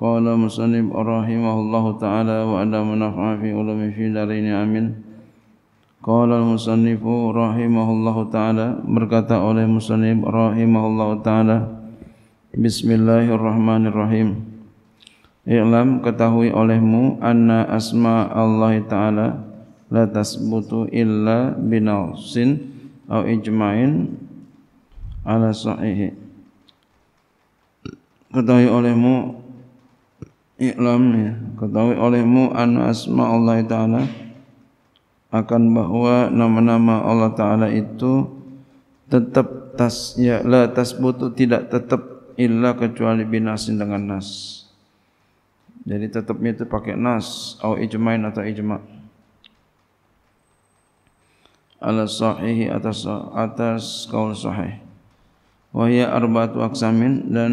قال مسلم رحمه الله تعالى وأنا منفع في علم في دارين أمين قال المصنف رحمه الله تعالى berkata oleh مسلم رحمه الله تعالى بسم الله الرحمن الرحيم Iqlam ketahui olehmu anna asma Allah Ta'ala la tasbutu illa binawsin au ijma'in ala sahihi. Ketahui olehmu iklam ya ketahui olehmu an asma Allah taala akan bahwa nama-nama Allah taala itu tetap tas ya la tasbutu tidak tetap illa kecuali binasin dengan nas jadi tetapnya itu pakai nas atau ijma'in atau ijma' ala sahihi atas atas kaul sahih wa hiya arba'atu aksamin dan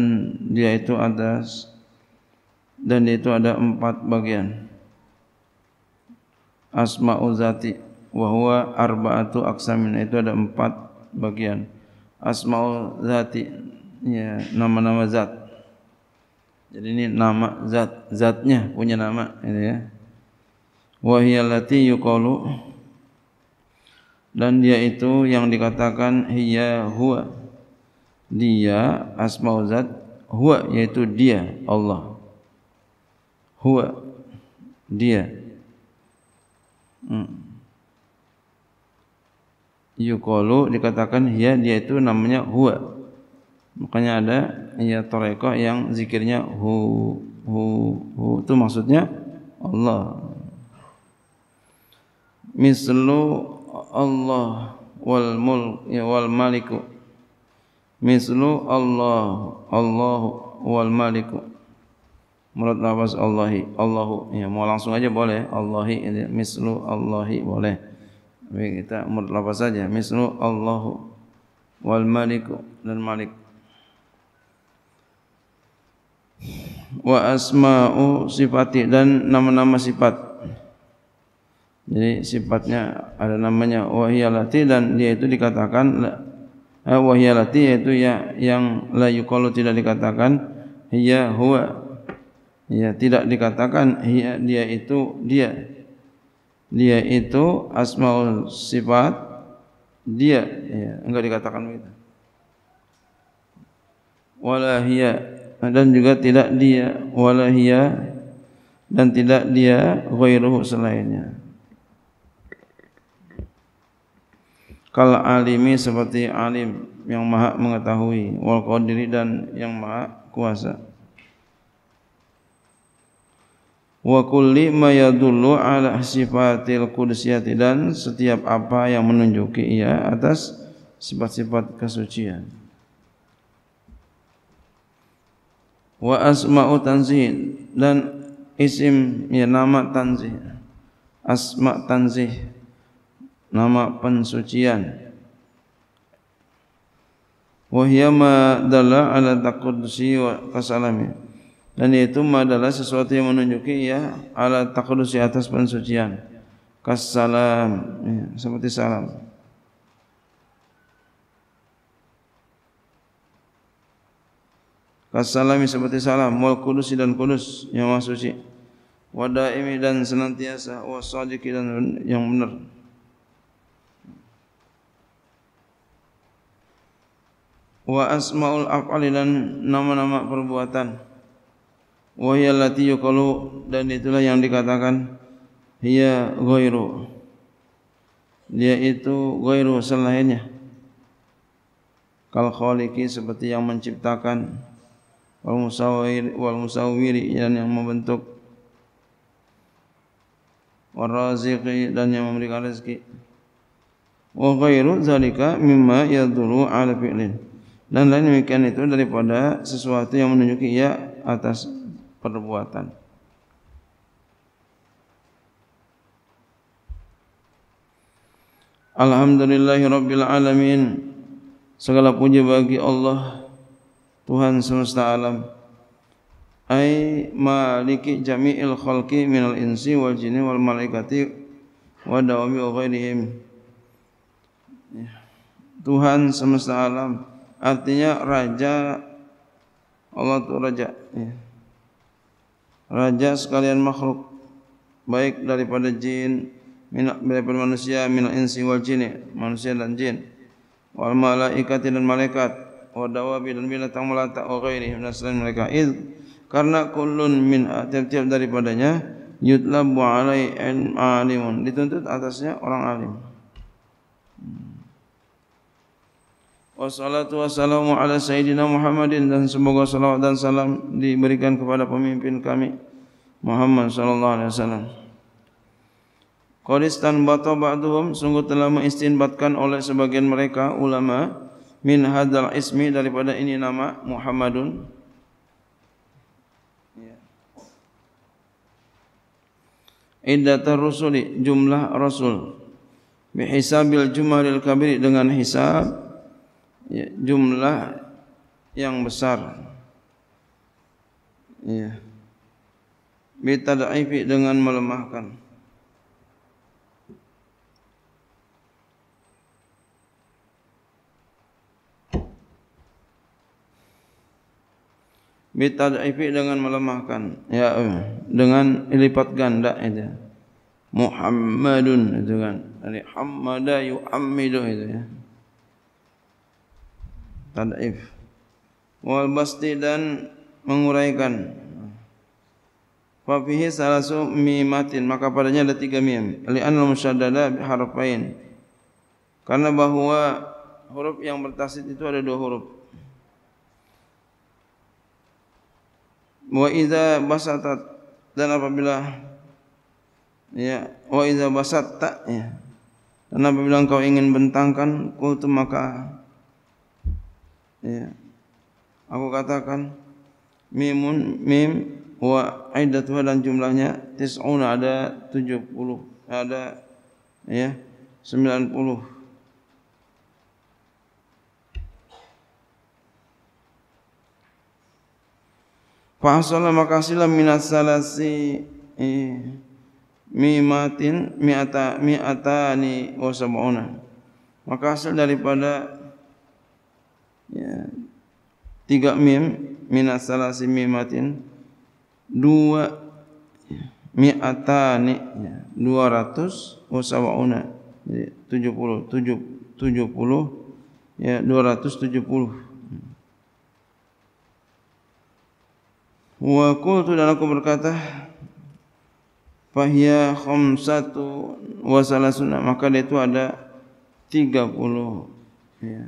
dia itu ada dan itu ada empat bagian asmaul zati wa huwa arbaatu aqsamin itu ada empat bagian asmaul zati ya nama-nama zat jadi ini nama zat zatnya punya nama ini ya wa hiya allati yuqalu dan dia itu yang dikatakan hiya huwa dia asmaul zat huwa yaitu dia Allah Hua dia hmm. yukolu dikatakan ya dia itu namanya Hua makanya ada ia tarekah yang zikirnya hu hu hu itu maksudnya Allah mislu Allah wal mul ya wal maliku mislu Allah Allah wal maliku Menurut lafaz Allahi, Allahu, ya mau langsung aja boleh. Allahi, ini mislu Allahi boleh. Tapi kita menurut lafaz saja, mislu Allahu wal Malik dan malik. Wa asma'u sifati dan nama-nama sifat. Jadi sifatnya ada namanya wahyalati dan dia itu dikatakan eh, wahyalati yaitu ya yang la kalau tidak dikatakan hiya huwa Ya, tidak dikatakan dia itu dia. Dia itu asmaul sifat dia. Ya, enggak dikatakan begitu. Wala hiya dan juga tidak dia wala hiya dan tidak dia ghairuhu selainnya. Kal alimi seperti alim yang maha mengetahui wal qadiri dan yang maha kuasa. wa kulli ma yadullu ala sifatil qudsiyati dan setiap apa yang menunjuki ia atas sifat-sifat kesucian wa asma'u tanzih dan isim ya nama tanzih asma tanzih nama pensucian wa hiya ma dalla ala taqdisi wa kasalami dan itu adalah sesuatu yang menunjuki ya ala takhlus di atas pensucian kassalam ya, seperti salam kassalam seperti salam wal kudus dan kudus yang maha suci wadaimi dan senantiasa wasadiki dan yang benar wa asmaul af'ali dan nama-nama perbuatan wa hiya allati yuqalu dan itulah yang dikatakan hiya ghairu dia itu ghairu selainnya kal khaliqi seperti yang menciptakan wal musawwir wal musawwiri dan yang membentuk war raziqi dan yang memberikan rezeki wa ghairu zalika mimma yadullu ala fi'lin dan lain demikian itu daripada sesuatu yang menunjuki ia atas perbuatan. Alhamdulillahirrabbilalamin Segala puji bagi Allah Tuhan semesta alam Ay maliki jami'il khalki minal insi wal jini wal malaikati Wa dawami ughairihim Tuhan semesta alam Artinya Raja Allah itu Raja ya raja sekalian makhluk baik daripada jin min daripada manusia min insi wal jin manusia dan jin wal malaikat dan malaikat wa dawabi dan binatang melata wa ghairi nasran mereka id karena kullun min ah, tiap-tiap daripadanya yutlabu alai alimun dituntut atasnya orang alim Wassalatu wassalamu ala sayyidina Muhammadin dan semoga salawat dan salam diberikan kepada pemimpin kami Muhammad sallallahu alaihi wasallam. Qolistan bata ba'duhum sungguh telah mengistinbatkan oleh sebagian mereka ulama min hadzal ismi daripada ini nama Muhammadun. Ya. Iddatar rusuli jumlah rasul bihisabil jumaril kabir dengan hisab Ya, jumlah yang besar ya bitad'ifi dengan melemahkan Bita bitad'ifi dengan melemahkan ya dengan lipat ganda itu Muhammadun itu kan dari hamada yu'ammidu itu ya tadaif wal basti dan menguraikan Fafihi salasu mimatin Maka padanya ada tiga mim Ali Li'anul musyadada harfain Karena bahawa Huruf yang bertasid itu ada dua huruf Wa iza basatat Dan apabila Ya Wa iza basat tak ya. Dan apabila engkau ingin bentangkan Kultu maka Maka Ya. Aku katakan mimun mim wa aidat wa dan jumlahnya tis'una ada 70 ada ya 90 Fa sallam maka silam minas salasi eh, mimatin mi'ata mi'atani wa sab'una maka daripada ya. tiga mim minas salasi mimatin dua ya, mi'atani ya. dua ratus usawa'una jadi tujuh puluh tujuh puluh ya dua ratus tujuh puluh wa qultu dan aku berkata fahiya khamsatu wa salasuna maka dia itu ada tiga puluh. Ya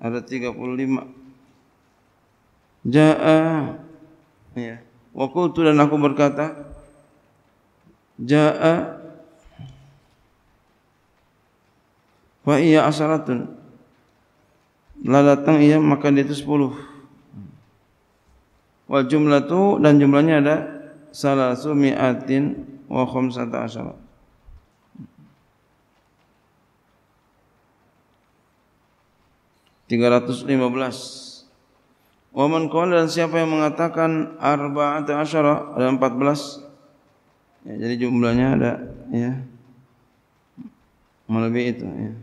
ada 35 jaa ya wa qultu dan aku berkata jaa wa iya asaratun la datang iya maka dia itu 10 wa jumlatu dan jumlahnya ada salasu mi'atin wa khamsata asharat 315 Wa man qala dan siapa yang mengatakan arba'ata asyara ada 14 ya, jadi jumlahnya ada ya melebihi itu ya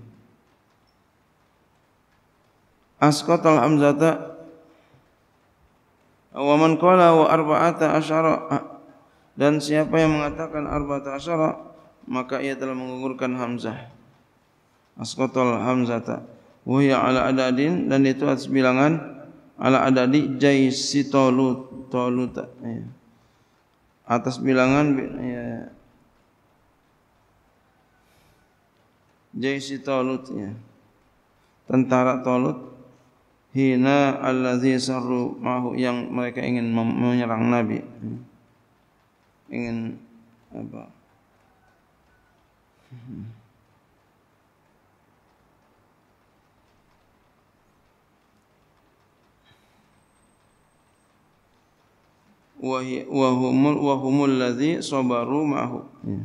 Asqat al hamzata Wa man qala wa arba'ata asyara dan siapa yang mengatakan arba'ata asyara maka ia telah menggugurkan hamzah Asqat hamzata wahia ala adadin dan itu atas bilangan ala adadi jaisi tolu tolu tak ya. atas bilangan ya. jaisi tolut ya. tentara tolut hina allazi sarru mahu yang mereka ingin menyerang nabi ingin apa hmm. wahumul wahumul ladhi sabaru ma'hu ya.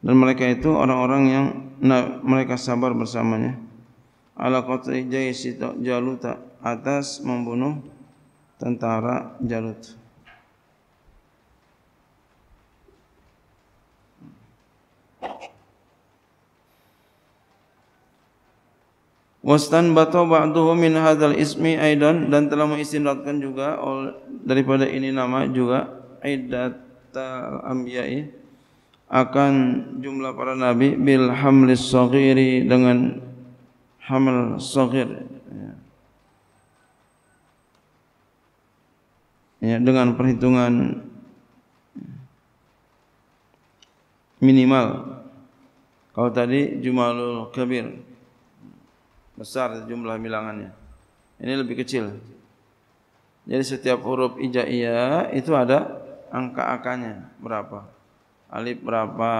dan mereka itu orang-orang yang mereka sabar bersamanya ala qatri jaisi jaluta atas membunuh tentara jalut Wastan bato ba'duhu min hadzal ismi aidan dan telah mengistinadkan juga daripada ini nama juga aidat anbiya'i akan jumlah para nabi bil hamlis saghiri dengan hamal saghir ya, ya dengan perhitungan minimal kalau tadi jumalul kabir besar jumlah bilangannya. Ini lebih kecil. Jadi setiap huruf ijaiyah itu ada angka-angkanya berapa. Alif berapa,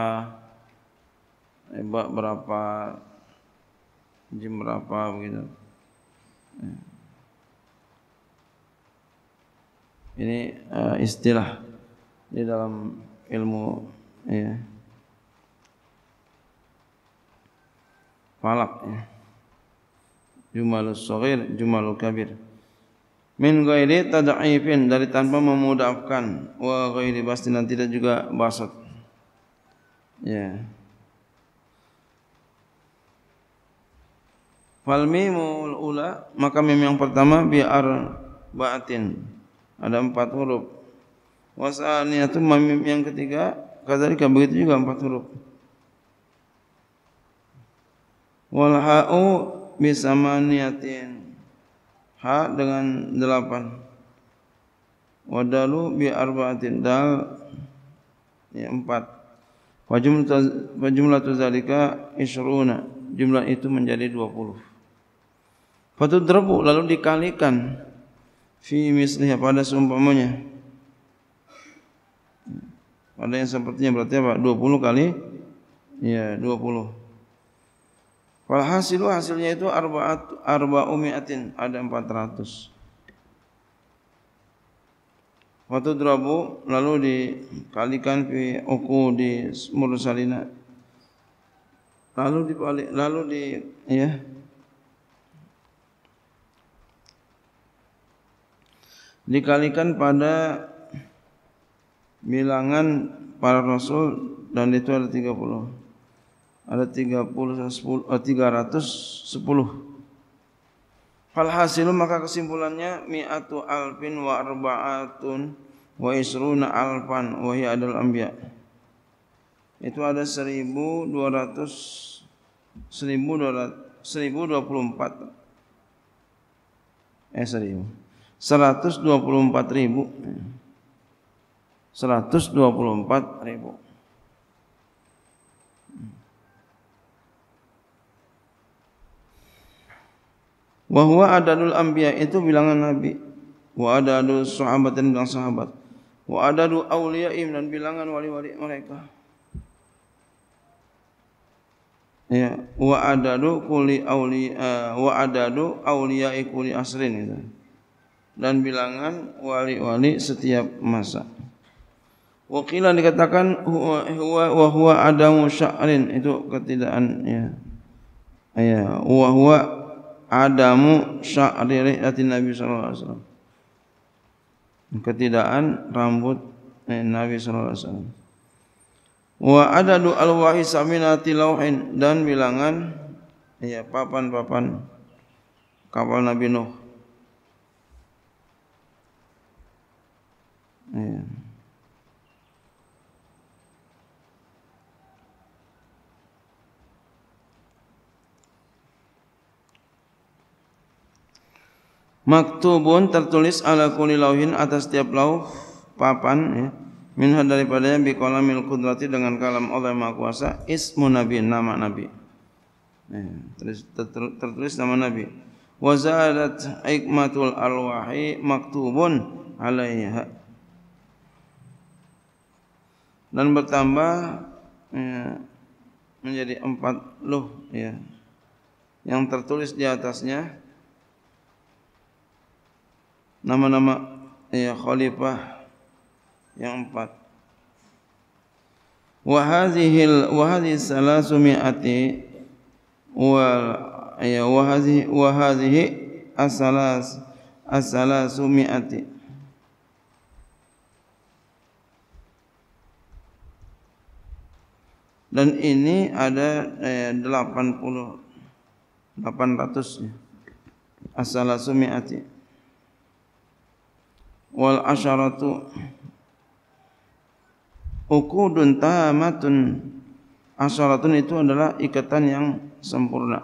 ibak berapa, jim berapa begitu. Ini uh, istilah di dalam ilmu ya. Falak ya jumalus Sogir, jumalul kabir min tidak tad'ifin dari tanpa memudafkan wa pasti bastinan tidak juga basat ya Falmi mimul ula maka mim yang pertama biar arbaatin ada empat huruf wasaniyatu mim yang ketiga kadzalika begitu juga empat huruf Walha'u Bisa maniatin ha dengan delapan wadalu bi arbaatin dal ya empat wa jumlatu zalika isruna jumlah itu menjadi 20 fatu drabu lalu dikalikan fi misliha pada seumpamanya pada yang sepertinya berarti apa 20 kali ya 20 Walhasil hasilnya itu arba'at arba umiatin ada 400. Waktu drabu lalu dikalikan fi uku di mursalina. Lalu dibalik lalu di ya. Dikalikan pada bilangan para rasul dan itu ada 30. ada 30 10 eh, 310 Falhasilu maka kesimpulannya mi'atu alfin wa arba'atun wa isruna alfan wa hiya adal anbiya. Itu ada 1200 1024 eh 1000 124 ribu 124 ribu wa huwa adadul anbiya itu bilangan nabi wa adadul sahabat dan bilangan sahabat wa adadul awliya dan bilangan wali-wali mereka ya wa adadu kulli auli uh, wa adadu auliyai kulli asrin itu dan bilangan wali-wali setiap masa wa qila dikatakan huwa wa huwa adamu sya'rin itu ketidakan ya ya wa huwa adamu sya'ri ri'ati Nabi saw. alaihi Ketidakan rambut eh, Nabi saw. alaihi wasallam. Wa adadu alwahi saminati lauhin dan bilangan ya papan-papan kapal Nabi Nuh. Ya. Maktubun tertulis ala kulli lauhin atas setiap lauh papan ya. Minha daripada bi qalamil qudrati dengan kalam oleh yang Maha Kuasa ismu nabi nama nabi. Nah, ya, tertulis, tertulis nama nabi. Wa zadat hikmatul alwahi maktubun alaiha. Dan bertambah ya, menjadi empat luh ya, yang tertulis di atasnya nama-nama ya khalifah yang empat wa hadhihi wa hadhihi salasu wa ya wa hadhihi wa hadhihi as-salas dan ini ada eh, 80 800 ya as wal asharatu uqudun tamatun asharatun itu adalah ikatan yang sempurna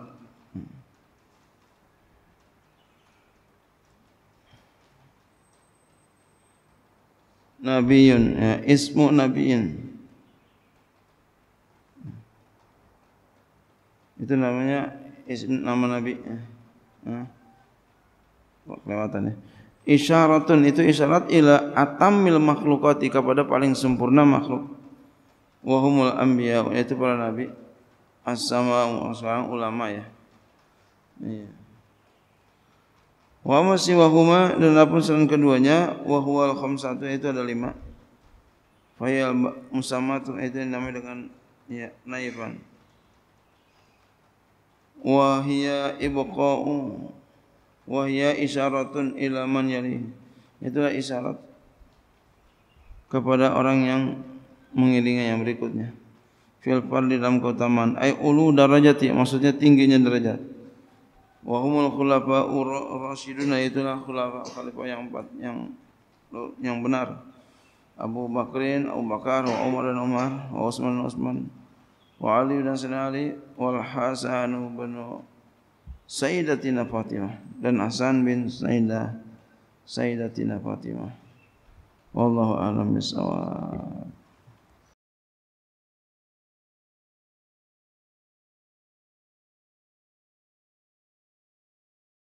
nabiyun ya, ismu nabiyin itu namanya ism, nama nabi ya. Oh, kelewatan ya isyaratun itu isyarat ila atamil makhlukati kepada paling sempurna makhluk wahumul anbiya yaitu para nabi as-sama seorang ulama ya iya wa masih wahuma dan apun selain keduanya wahual satu itu ada lima fayal musamatu itu yang namanya dengan ya naifan wahia ibqa'u wahya isyaratun ila man yali. Itulah isyarat kepada orang yang mengiringi yang berikutnya. Fil di dalam keutamaan ai ulu darajati maksudnya tingginya derajat. Wa humul khulafa ar-rasyiduna itulah khulafa khalifah yang empat yang yang benar. Abu Bakrin, Abu Bakar, wa Umar dan Umar, wa Utsman dan Utsman, wa Ali dan Sayyidina Ali, wal Hasan bin Sayyidatina Fatimah dan Hasan bin Sayyida Sayyidatina Fatimah. Wallahu a'lam bissawab.